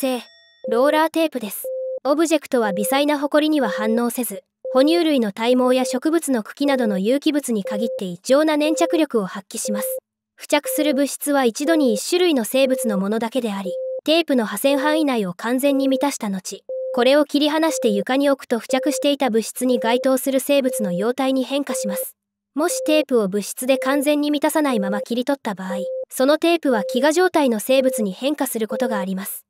製ローラーテープですオブジェクトは微細なホコリには反応せず哺乳類の体毛や植物の茎などの有機物に限って異常な粘着力を発揮します付着する物質は一度に1種類の生物のものだけでありテープの破線範囲内を完全に満たした後これを切り離して床に置くと付着していた物質に該当する生物の様態に変化しますもしテープを物質で完全に満たさないまま切り取った場合そのテープは飢餓状態の生物に変化することがあります